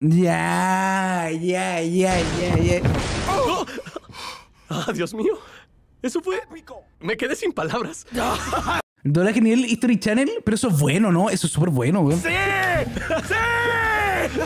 Ya, ya, ya, ya, ya. ¡Ah, Dios mío! Eso fue... Me quedé sin palabras. Dola genial History Channel, pero eso es bueno, ¿no? Eso es súper bueno, güey. ¡Sí! ¡Sí!